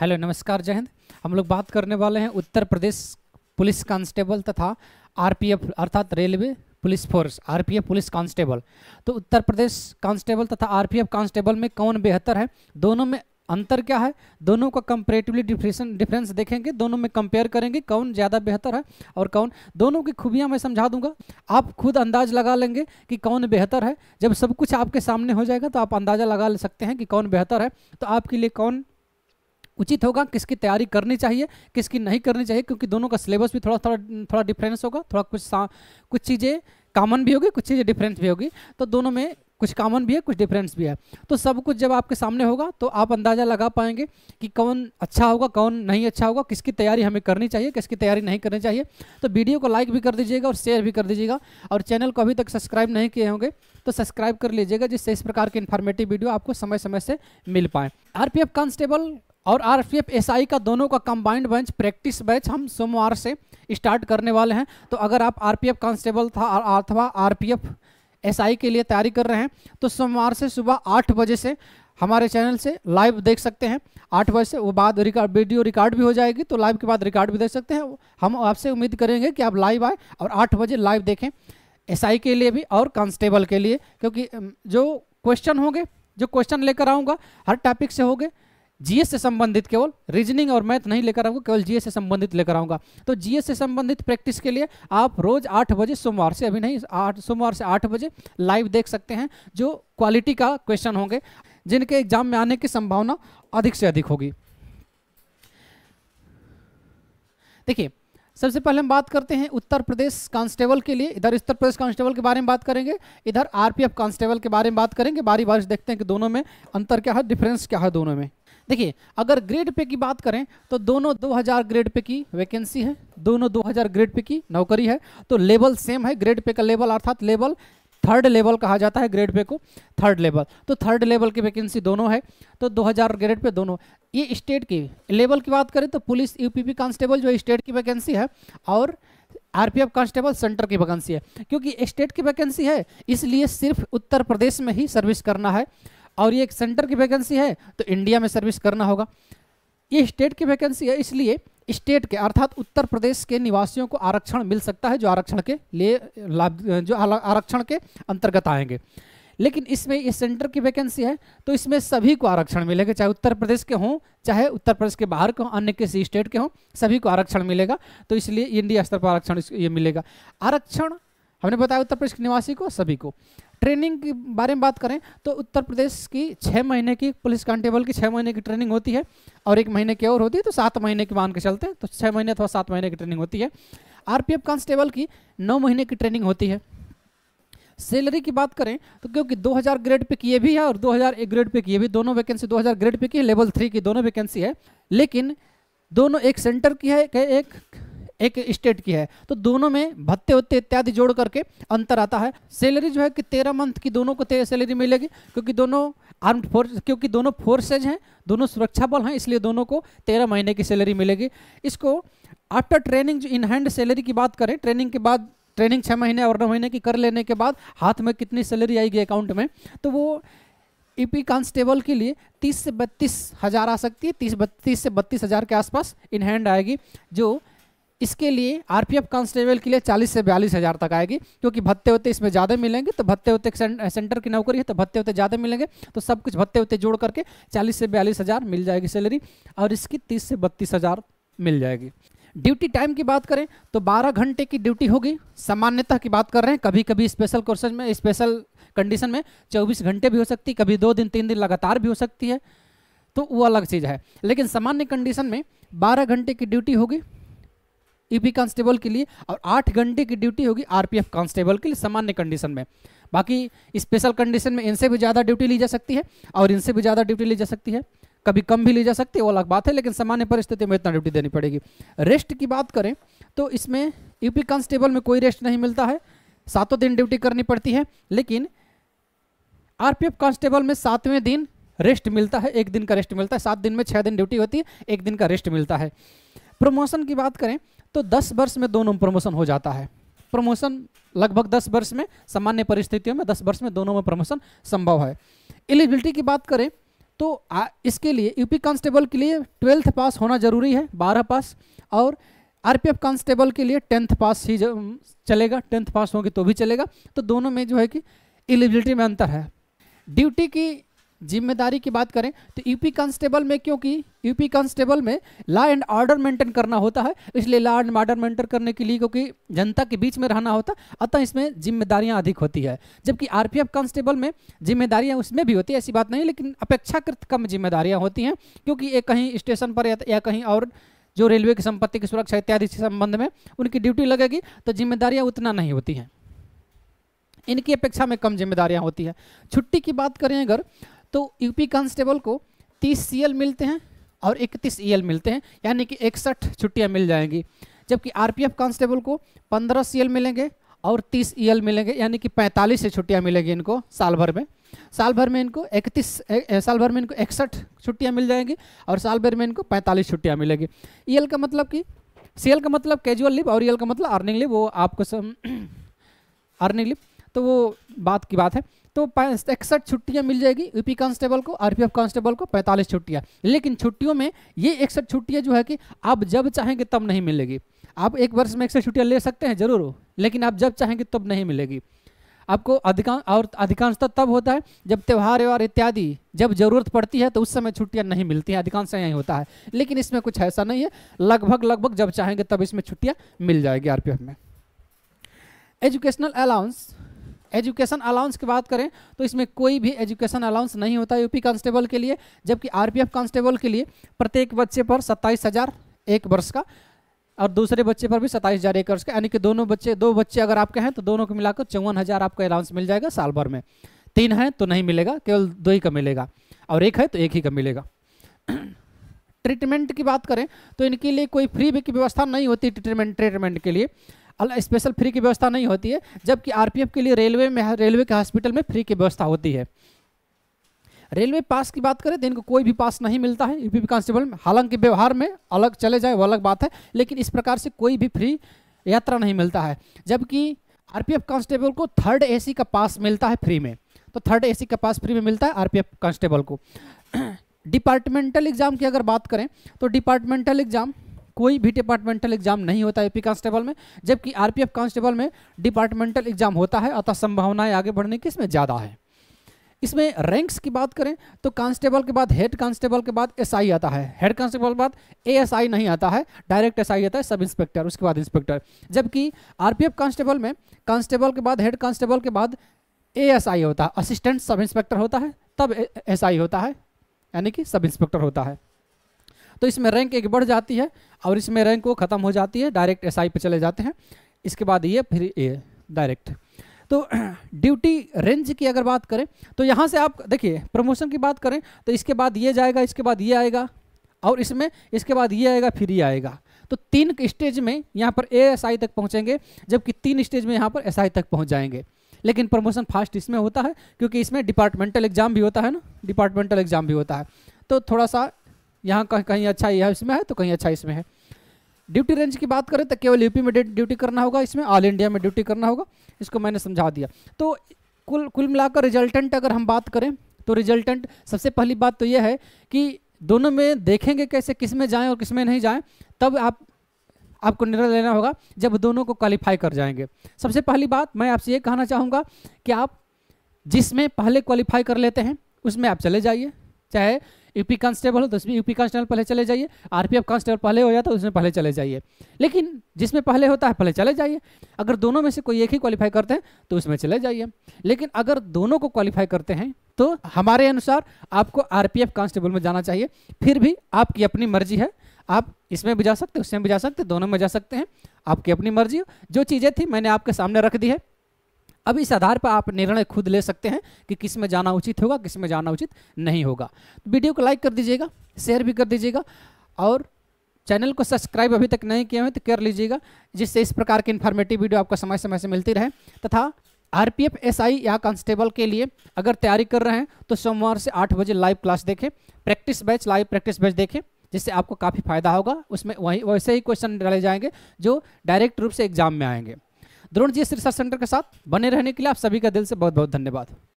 hello नमस्कार जय हिंद हम लोग बात करने वाले हैं उत्तर प्रदेश पुलिस कांस्टेबल तथा आरपीएफ अर्थात railway police force RPF police constable तो उत्तर प्रदेश कांस्टेबल तथा आरपीएफ कांस्टेबल में कौन बेहतर है दोनों में अंतर क्या है दोनों का कंपेरेटिवली डिफ्रेंसन डिफरेंस देखेंगे दोनों में कंपेयर करेंगे कौन ज़्यादा बेहतर है और कौन दोनों की खूबियाँ मैं समझा दूंगा आप खुद अंदाज लगा लेंगे कि कौन बेहतर है जब सब कुछ आपके सामने हो जाएगा तो आप अंदाज़ा लगा ले सकते हैं कि कौन बेहतर है तो आपके लिए कौन उचित होगा किसकी तैयारी करनी चाहिए किसकी नहीं करनी चाहिए क्योंकि दोनों का सिलेबस भी थोड़ा थोड़ा थोड़ा डिफरेंस होगा थोड़ा कुछ कुछ चीज़ें कॉमन भी होगी कुछ चीज़ें डिफरेंस भी होगी तो दोनों में कुछ कॉमन भी है कुछ डिफरेंस भी है तो सब कुछ जब आपके सामने होगा तो आप अंदाज़ा लगा पाएंगे कि कौन अच्छा होगा कौन नहीं अच्छा होगा किसकी तैयारी हमें करनी चाहिए किसकी तैयारी नहीं करनी चाहिए तो वीडियो को लाइक भी कर दीजिएगा और शेयर भी कर दीजिएगा और चैनल को अभी तक सब्सक्राइब नहीं किए होंगे तो सब्सक्राइब कर लीजिएगा जिससे इस प्रकार की इन्फॉर्मेटिव वीडियो आपको समय समय से मिल पाए आर पी कांस्टेबल और आर एसआई का दोनों का कंबाइंड बैच प्रैक्टिस बैच हम सोमवार से स्टार्ट करने वाले हैं तो अगर आप आरपीएफ कांस्टेबल था अथवा आरपीएफ एसआई के लिए तैयारी कर रहे हैं तो सोमवार से सुबह आठ बजे से हमारे चैनल से लाइव देख सकते हैं आठ बजे से वो बाद रिकॉर्ड वीडियो रिकॉर्ड भी हो जाएगी तो लाइव के बाद रिकॉर्ड भी देख सकते हैं हम आपसे उम्मीद करेंगे कि आप लाइव आए और आठ बजे लाइव देखें एसआई के लिए भी और कांस्टेबल के लिए क्योंकि जो क्वेश्चन होंगे जो क्वेश्चन लेकर आऊँगा हर टॉपिक से होंगे जीएस से संबंधित केवल रीजनिंग और मैथ नहीं लेकर आऊंगा केवल जीएस से संबंधित लेकर आऊंगा तो जीएस से संबंधित प्रैक्टिस के लिए आप रोज आठ बजे सोमवार से अभी नहीं आठ सोमवार से आठ बजे लाइव देख सकते हैं जो क्वालिटी का क्वेश्चन होंगे जिनके एग्जाम में आने की संभावना अधिक से अधिक होगी देखिए सबसे पहले हम बात करते हैं उत्तर प्रदेश कांस्टेबल के लिए इधर उत्तर प्रदेश कांस्टेबल के बारे में बात करेंगे इधर आरपीएफ कांस्टेबल के बारे में बात करेंगे बारी बारी देखते हैं कि दोनों में अंतर क्या है डिफरेंस क्या है दोनों में देखिए अगर ग्रेड पे की बात करें तो दोनों 2000 ग्रेड पे की वैकेंसी है दोनों 2000 ग्रेड पे की नौकरी है तो लेवल सेम है ग्रेड पे का लेवल अर्थात लेवल थर्ड लेवल कहा जाता है ग्रेड पे को थर्ड लेवल तो थर्ड लेवल की वैकेंसी दोनों है तो 2000 ग्रेड पे दोनों ये स्टेट की लेवल की बात करें तो पुलिस यूपीपी कांस्टेबल जो स्टेट की वैकेंसी है और आरपीएफ कांस्टेबल सेंटर की वैकेंसी है क्योंकि स्टेट की वैकेंसी है इसलिए सिर्फ उत्तर प्रदेश में ही सर्विस करना है और ये एक सेंटर की वैकेंसी है तो इंडिया में सर्विस करना होगा ये स्टेट की वैकेंसी है इसलिए स्टेट के अर्थात उत्तर प्रदेश के निवासियों को आरक्षण मिल सकता है जो आरक्षण के लिए लाभ जो आरक्षण के अंतर्गत आएंगे लेकिन इसमें ये सेंटर की वैकेंसी है तो इसमें सभी को आरक्षण मिलेगा चाहे उत्तर प्रदेश के हों चाहे उत्तर प्रदेश के बाहर के हों अन्य किसी स्टेट के हों सभी को आरक्षण मिलेगा तो इसलिए इंडिया स्तर पर आरक्षण ये मिलेगा आरक्षण हमने बताया उत्तर प्रदेश के निवासी को सभी को ट्रेनिंग के बारे में बात करें तो उत्तर प्रदेश की छः महीने की पुलिस कांस्टेबल की छः महीने की ट्रेनिंग होती है और एक महीने की और होती है तो सात महीने की मान के चलते हैं तो छः महीने अथवा सात महीने की ट्रेनिंग होती है आरपीएफ कांस्टेबल की नौ महीने की ट्रेनिंग होती है सैलरी की बात करें तो क्योंकि 2000 ग्रेड पे किए भी है और 2001 ग्रेड पे किए भी दोनों वैकेंसी 2000 ग्रेड पे की है लेवल थ्री की दोनों वैकेंसी है लेकिन दोनों एक सेंटर की है एक एक स्टेट की है तो दोनों में भत्ते वत्ते इत्यादि जोड़ करके अंतर आता है सैलरी जो है कि तेरह मंथ की दोनों को सैलरी मिलेगी क्योंकि दोनों आर्म्ड फोर्स क्योंकि दोनों फोर्सेज हैं दोनों सुरक्षा बल हैं इसलिए दोनों को तेरह महीने की सैलरी मिलेगी इसको आफ्टर ट्रेनिंग जो इन हैंड सैलरी की बात करें ट्रेनिंग के बाद ट्रेनिंग छः महीने और नौ महीने की कर लेने के बाद हाथ में कितनी सैलरी आएगी अकाउंट में तो वो ईपी e कांस्टेबल के लिए 30 से बत्तीस हज़ार आ सकती है 30 बत्तीस से बत्तीस हज़ार के आसपास इन हैंड आएगी जो इसके लिए आरपीएफ कांस्टेबल के लिए चालीस से बयालीस हज़ार तक आएगी क्योंकि भत्ते होते इसमें ज़्यादा मिलेंगे तो भत्ते होते सेंटर की नौकरी है तो भत्ते होते ज़्यादा मिलेंगे तो सब कुछ भत्ते होते जोड़ करके चालीस से बयालीस हज़ार मिल जाएगी सैलरी और इसकी तीस से बत्तीस हज़ार मिल जाएगी ड्यूटी टाइम की बात करें तो 12 घंटे की ड्यूटी होगी सामान्यतः की बात कर रहे हैं कभी कभी स्पेशल कोर्सेज में स्पेशल कंडीशन में 24 घंटे भी हो सकती है कभी दो दिन तीन दिन लगातार भी हो सकती है तो वो अलग चीज़ है लेकिन सामान्य कंडीशन में 12 घंटे की ड्यूटी होगी यूपी कांस्टेबल के लिए और आठ घंटे की ड्यूटी होगी आरपीएफ कांस्टेबल के लिए सामान्य कंडीशन में बाकी स्पेशल कंडीशन में इनसे भी ज़्यादा ड्यूटी ली जा सकती है और इनसे भी ज़्यादा ड्यूटी ली जा सकती है कभी कम भी ली जा सकती है वो अलग बात है लेकिन सामान्य परिस्थिति में इतना ड्यूटी देनी पड़ेगी रेस्ट की बात करें तो इसमें यूपी कांस्टेबल में कोई रेस्ट नहीं मिलता है सातों दिन ड्यूटी करनी पड़ती है लेकिन आरपीएफ कांस्टेबल में सातवें दिन रेस्ट मिलता है एक दिन का रेस्ट मिलता है सात दिन में छह दिन ड्यूटी होती है एक दिन का रेस्ट मिलता है प्रमोशन की बात करें तो दस वर्ष में दोनों में प्रमोशन हो जाता है प्रमोशन लगभग दस वर्ष में सामान्य परिस्थितियों में दस वर्ष में दोनों में प्रमोशन संभव है एलिजिबिलिटी की बात करें तो आ, इसके लिए यूपी कांस्टेबल के लिए ट्वेल्थ पास होना जरूरी है बारह पास और आरपीएफ कांस्टेबल के लिए टेंथ पास ही चलेगा टेंथ पास होगी तो भी चलेगा तो दोनों में जो है कि एलिजिबिलिटी में अंतर है ड्यूटी की जिम्मेदारी की बात करें तो यूपी कांस्टेबल में क्योंकि यूपी कांस्टेबल में लॉ एंड ऑर्डर मेंटेन करना होता है इसलिए लॉ एंड ऑर्डर मेंटेन करने के लिए क्योंकि जनता के बीच में रहना होता अतः इसमें जिम्मेदारियां अधिक होती है जबकि आरपीएफ कांस्टेबल में जिम्मेदारियां उसमें भी होती है ऐसी बात नहीं लेकिन अपेक्षाकृत कम जिम्मेदारियां होती हैं क्योंकि ये कहीं स्टेशन पर या, कहीं और जो रेलवे की संपत्ति की सुरक्षा इत्यादि के संबंध में उनकी ड्यूटी लगेगी तो जिम्मेदारियाँ उतना नहीं होती हैं इनकी अपेक्षा में कम जिम्मेदारियां होती है छुट्टी की बात करें अगर तो यूपी कांस्टेबल को तीस सी मिलते हैं और इकतीस ई e मिलते हैं यानी कि इकसठ छुट्टियाँ मिल जाएंगी जबकि आरपीएफ कांस्टेबल को पंद्रह सी मिलेंगे और तीस ई e मिलेंगे यानी कि पैंतालीस से छुट्टियाँ मिलेंगी इनको साल भर में साल भर में इनको इकतीस साल भर में इनको इकसठ छुट्टियाँ मिल जाएंगी और साल भर में इनको पैंतालीस छुट्टियाँ मिलेंगी ई e का मतलब कि सी का मतलब कैजुअल लिप और ई का मतलब अर्निंग लिप वो आपको सम अर्निंग लिप तो वो बात की बात है तो इकसठ छुट्टियां मिल जाएगी यूपी कांस्टेबल को आरपीएफ कांस्टेबल को 45 छुट्टियां लेकिन छुट्टियों में ये इकसठ छुट्टियां जो है कि आप जब चाहेंगे तब नहीं मिलेगी आप एक वर्ष में इकसठ छुट्टियां ले सकते हैं जरूर लेकिन आप जब चाहेंगे तब नहीं मिलेगी आपको अधिकांश और अधिकांशतः तब होता है जब त्यौहार व्यवहार इत्यादि जब ज़रूरत पड़ती है तो उस समय छुट्टियां नहीं मिलती हैं अधिकांश यही होता है लेकिन इसमें कुछ ऐसा नहीं है लगभग लगभग जब चाहेंगे तब इसमें छुट्टियाँ मिल जाएगी आरपीएफ में एजुकेशनल अलाउंस एजुकेशन अलाउंस की बात करें तो इसमें कोई भी एजुकेशन अलाउंस नहीं होता यूपी कांस्टेबल के लिए जबकि आरपीएफ कांस्टेबल के लिए प्रत्येक बच्चे पर सत्ताईस हज़ार एक वर्ष का और दूसरे बच्चे पर भी सत्ताईस हज़ार एक वर्ष का यानी कि दोनों बच्चे दो बच्चे अगर आपके हैं तो दोनों को मिलाकर चौवन हज़ार आपका अलाउंस मिल जाएगा साल भर में तीन हैं तो नहीं मिलेगा केवल दो ही का मिलेगा और एक है तो एक ही का मिलेगा ट्रीटमेंट की बात करें तो इनके लिए कोई फ्री की व्यवस्था नहीं होती ट्रीटमेंट ट्रीटमेंट के लिए स्पेशल फ्री की व्यवस्था नहीं होती है जबकि आर के लिए रेलवे में रेलवे के हॉस्पिटल में फ्री की व्यवस्था होती है रेलवे पास की बात करें तो इनको कोई भी पास नहीं मिलता है यूपी कांस्टेबल में हालांकि व्यवहार में अलग चले जाए वो अलग बात है लेकिन इस प्रकार से कोई भी फ्री यात्रा नहीं मिलता है जबकि आरपीएफ कांस्टेबल को थर्ड एसी का पास मिलता है फ्री में तो थर्ड एसी का पास फ्री में मिलता है आरपीएफ कांस्टेबल को डिपार्टमेंटल एग्जाम की अगर बात करें तो डिपार्टमेंटल एग्जाम कोई भी डिपार्टमेंटल एग्जाम नहीं होता एपी कांस्टेबल में जबकि आरपीएफ कांस्टेबल में डिपार्टमेंटल एग्जाम होता है अतः संभावनाएं आगे बढ़ने की इसमें ज़्यादा है इसमें रैंक्स की बात करें तो कांस्टेबल के बाद हेड कांस्टेबल के बाद एसआई आता है हेड कांस्टेबल के बाद एएसआई नहीं आता है डायरेक्ट एसआई आता है सब इंस्पेक्टर उसके बाद इंस्पेक्टर जबकि आरपीएफ कांस्टेबल में कांस्टेबल के बाद हेड कांस्टेबल के बाद एएसआई होता है असिस्टेंट सब इंस्पेक्टर होता है तब आई होता है यानी कि सब इंस्पेक्टर होता है तो इसमें रैंक एक बढ़ जाती है और इसमें रैंक वो ख़त्म हो जाती है डायरेक्ट एस पे चले जाते हैं इसके बाद ये फिर ये डायरेक्ट तो ड्यूटी रेंज की अगर बात करें तो यहाँ से आप देखिए प्रमोशन की बात करें तो इसके बाद ये जाएगा इसके बाद ये आएगा और इसमें इसके बाद ये आएगा फिर ये आएगा तो तीन स्टेज में यहाँ पर ए एस आई तक पहुँचेंगे जबकि तीन स्टेज में यहाँ पर एस आई तक पहुँच जाएंगे लेकिन प्रमोशन फास्ट इसमें होता है क्योंकि इसमें डिपार्टमेंटल एग्जाम भी होता है ना डिपार्टमेंटल एग्जाम भी होता है तो थोड़ा सा यहाँ कहीं कहीं अच्छा यह इसमें है तो कहीं अच्छा इसमें है ड्यूटी रेंज की बात करें तो केवल यूपी में ड्यूटी करना होगा इसमें ऑल इंडिया में ड्यूटी करना होगा इसको मैंने समझा दिया तो कुल कुल मिलाकर रिजल्टेंट अगर हम बात करें तो रिजल्टेंट सबसे पहली बात तो यह है कि दोनों में देखेंगे कैसे किस में जाएँ और किस में नहीं जाएँ तब आप आपको निर्णय लेना होगा जब दोनों को क्वालिफाई कर जाएंगे सबसे पहली बात मैं आपसे ये कहना चाहूँगा कि आप जिसमें पहले क्वालिफाई कर लेते हैं उसमें आप चले जाइए चाहे यूपी कांस्टेबल हो तो उसमें यूपी कांस्टेबल पहले चले जाइए आरपीएफ कांस्टेबल पहले हो जाता है तो उसमें पहले चले जाइए लेकिन जिसमें पहले होता है पहले चले जाइए अगर दोनों में से कोई एक ही क्वालिफाई करते हैं तो उसमें चले जाइए लेकिन अगर दोनों को क्वालिफाई करते हैं तो हमारे अनुसार आपको एफ कांस्टेबल में जाना चाहिए फिर भी आपकी अपनी मर्जी है आप इसमें भी जा सकते उसमें भी जा सकते दोनों में जा सकते हैं आपकी अपनी मर्जी जो चीज़ें थी मैंने आपके सामने रख दी है अब इस आधार पर आप निर्णय खुद ले सकते हैं कि किस में जाना उचित होगा किस में जाना उचित नहीं होगा तो वीडियो को लाइक कर दीजिएगा शेयर भी कर दीजिएगा और चैनल को सब्सक्राइब अभी तक नहीं किए है तो कर लीजिएगा जिससे इस प्रकार की इन्फॉर्मेटिव वीडियो आपको समय समय से मिलती रहे तथा R P F S I या कांस्टेबल के लिए अगर तैयारी कर रहे हैं तो सोमवार से आठ बजे लाइव क्लास देखें practice batch live practice batch देखें जिससे आपको काफ़ी फायदा होगा उसमें वही वैसे ही क्वेश्चन डाले जाएंगे जो डायरेक्ट रूप से एग्जाम में आएंगे द्रोण जी रिसर्च सेंटर के साथ बने रहने के लिए आप सभी का दिल से बहुत बहुत धन्यवाद